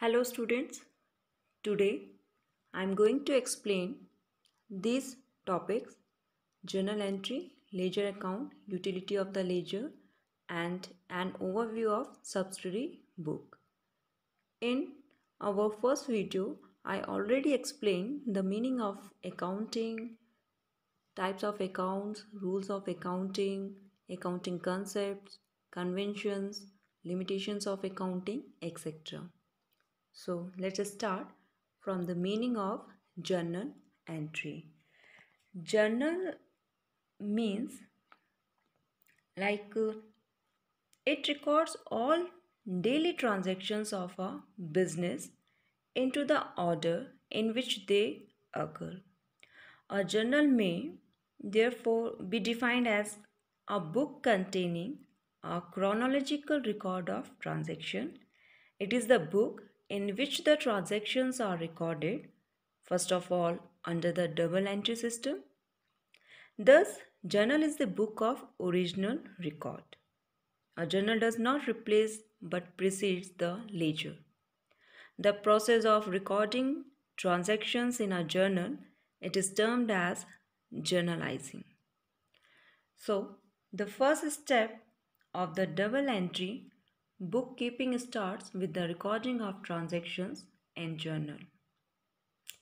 Hello students, today I am going to explain these topics journal entry, ledger account, utility of the ledger and an overview of subsidiary book. In our first video, I already explained the meaning of accounting, types of accounts, rules of accounting, accounting concepts, conventions, limitations of accounting, etc. So let us start from the meaning of journal entry. Journal means like uh, it records all daily transactions of a business into the order in which they occur. A journal may therefore be defined as a book containing a chronological record of transaction. It is the book in which the transactions are recorded, first of all under the double entry system. Thus, journal is the book of original record. A journal does not replace but precedes the ledger. The process of recording transactions in a journal, it is termed as journalizing. So, the first step of the double entry bookkeeping starts with the recording of transactions and journal.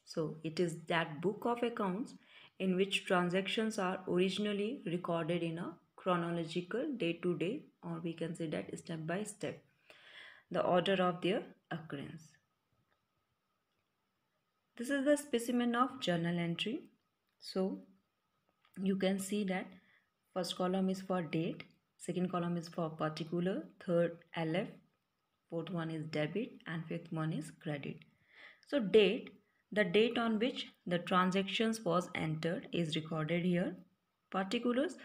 So it is that book of accounts in which transactions are originally recorded in a chronological day to day or we can say that step by step the order of their occurrence. This is the specimen of journal entry. So you can see that first column is for date second column is for particular third lf fourth one is debit and fifth one is credit so date the date on which the transactions was entered is recorded here particulars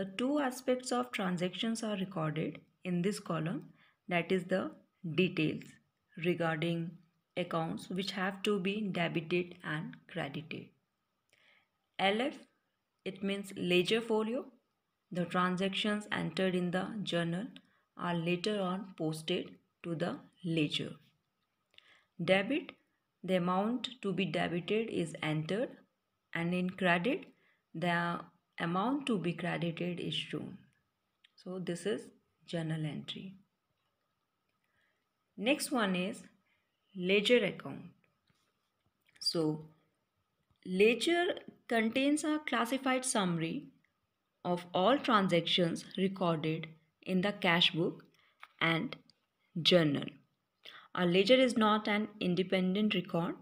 the two aspects of transactions are recorded in this column that is the details regarding accounts which have to be debited and credited lf it means ledger folio the transactions entered in the journal are later on posted to the ledger. Debit, the amount to be debited is entered and in credit, the amount to be credited is shown. So this is journal entry. Next one is ledger account. So ledger contains a classified summary of all transactions recorded in the cash book and journal. A ledger is not an independent record.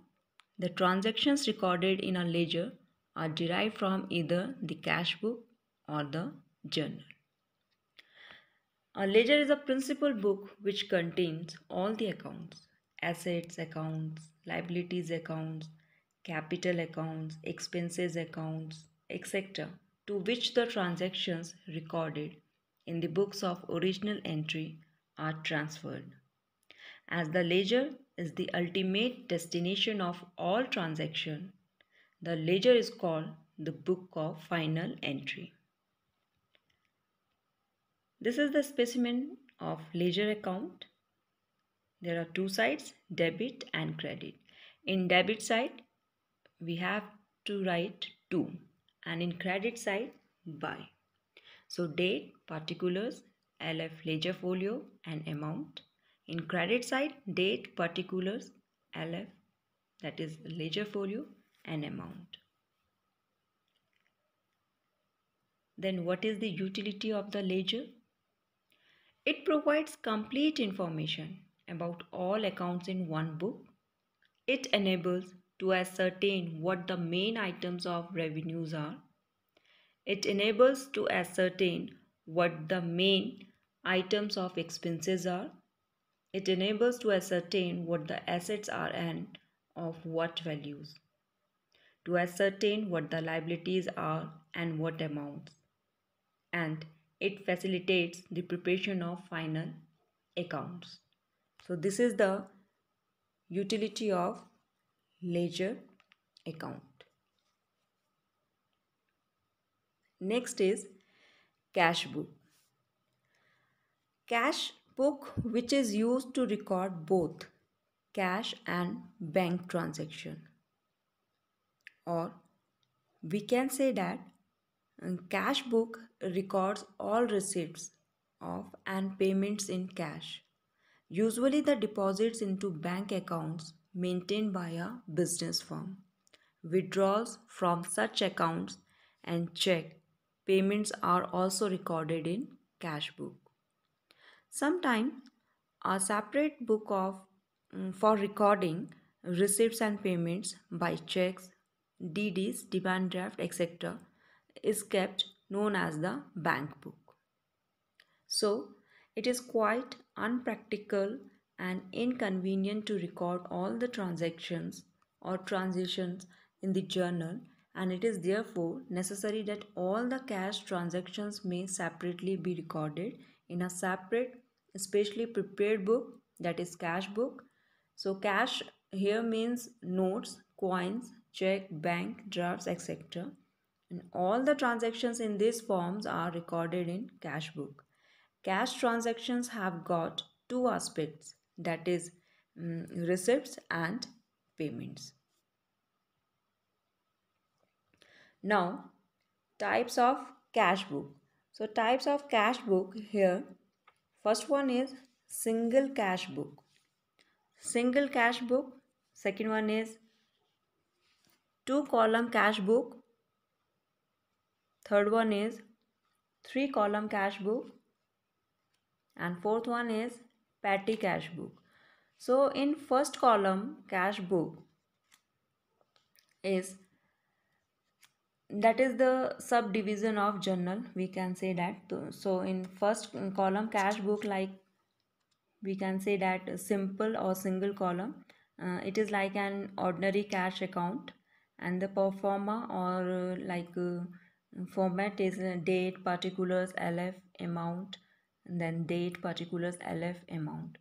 The transactions recorded in a ledger are derived from either the cash book or the journal. A ledger is a principal book which contains all the accounts assets accounts, liabilities accounts, capital accounts, expenses accounts, etc to which the transactions recorded in the books of original entry are transferred. As the ledger is the ultimate destination of all transaction, the ledger is called the book of final entry. This is the specimen of ledger account. There are two sides, debit and credit. In debit side, we have to write 2 and in credit side buy. So date, particulars, LF ledger folio and amount. In credit side date, particulars, LF that is ledger folio and amount. Then what is the utility of the ledger? It provides complete information about all accounts in one book. It enables to ascertain what the main items of revenues are. It enables to ascertain what the main items of expenses are. It enables to ascertain what the assets are and of what values. To ascertain what the liabilities are and what amounts. And it facilitates the preparation of final accounts. So this is the utility of ledger account. Next is cash book. Cash book which is used to record both cash and bank transaction or we can say that uh, cash book records all receipts of and payments in cash usually the deposits into bank accounts maintained by a business firm. Withdrawals from such accounts and check payments are also recorded in cash book. Sometimes a separate book of mm, for recording receipts and payments by checks, DDs, demand draft, etc. is kept known as the bank book. So, it is quite unpractical and inconvenient to record all the transactions or transitions in the journal and it is therefore necessary that all the cash transactions may separately be recorded in a separate specially prepared book that is cash book so cash here means notes coins check bank drafts etc and all the transactions in these forms are recorded in cash book cash transactions have got two aspects that is um, receipts and payments. Now types of cash book. So types of cash book here first one is single cash book. Single cash book. Second one is two column cash book. Third one is three column cash book. And fourth one is Patty cash book so in first column cash book is that is the subdivision of journal we can say that so in first column cash book like we can say that simple or single column uh, it is like an ordinary cash account and the performer or uh, like uh, format is uh, date particulars lf amount then date particulars LF amount.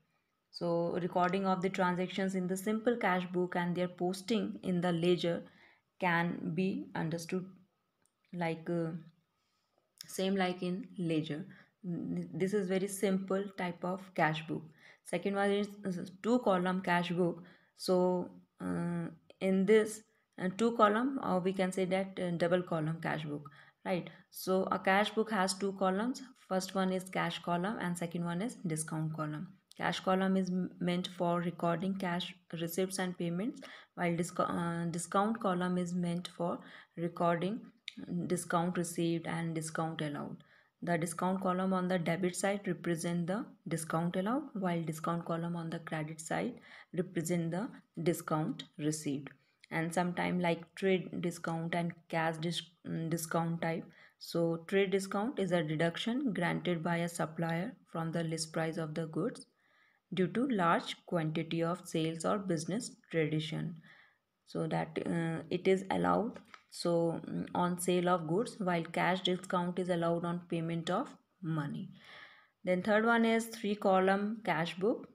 So recording of the transactions in the simple cash book and their posting in the ledger can be understood like uh, same like in ledger. This is very simple type of cash book. Second one is two column cash book. So uh, in this uh, two column or we can say that uh, double column cash book right so a cash book has two columns first one is cash column and second one is discount column cash column is meant for recording cash receipts and payments while disc uh, discount column is meant for recording mm, discount received and discount allowed the discount column on the debit side represent the discount allowed while discount column on the credit side represent the discount received and sometime like trade discount and cash dis mm, discount type so trade discount is a deduction granted by a supplier from the list price of the goods due to large quantity of sales or business tradition so that uh, it is allowed so mm, on sale of goods while cash discount is allowed on payment of money then third one is three column cash book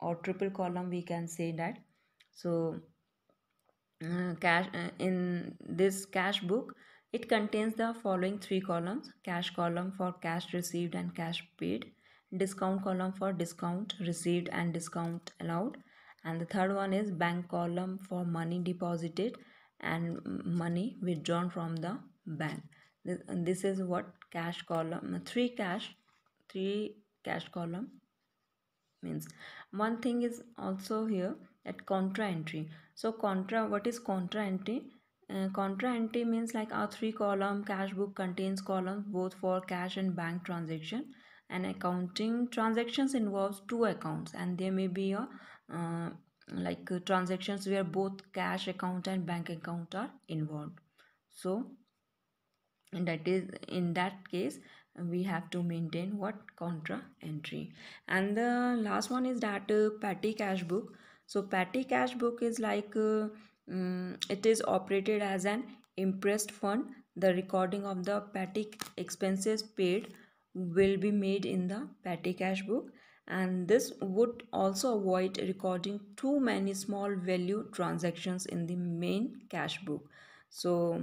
or triple column we can say that so Mm, cash uh, in this cash book it contains the following three columns cash column for cash received and cash paid discount column for discount received and discount allowed and the third one is bank column for money deposited and money withdrawn from the bank this, this is what cash column three cash three cash column means one thing is also here that contra entry so contra what is contra entry uh, contra entry means like our three column cash book contains columns both for cash and bank transaction and accounting transactions involves two accounts and there may be a uh, like uh, transactions where both cash account and bank account are involved so that is in that case we have to maintain what contra entry and the last one is that uh, petty cash book so petty cash book is like uh, um, it is operated as an impressed fund the recording of the petty expenses paid will be made in the petty cash book and this would also avoid recording too many small value transactions in the main cash book so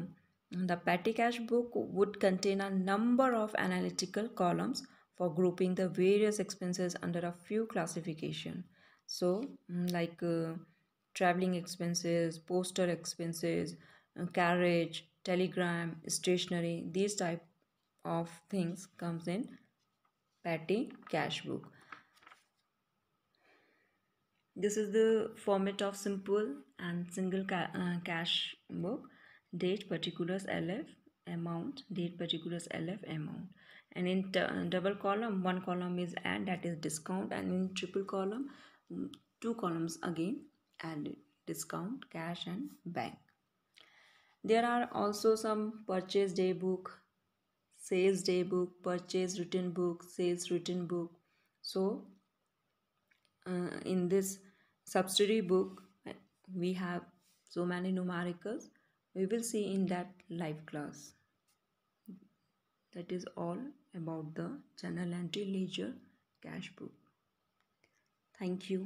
the petty cash book would contain a number of analytical columns for grouping the various expenses under a few classification. So, mm, like uh, traveling expenses, postal expenses, uh, carriage, telegram, stationery, these type of things comes in petty cash book. This is the format of simple and single ca uh, cash book date particulars LF amount date particulars LF amount and in uh, double column one column is add that is discount and in triple column mm, two columns again add discount cash and bank there are also some purchase day book sales day book purchase written book sales written book so uh, in this subsidy book we have so many numericals we will see in that live class that is all about the journal entry ledger cash book thank you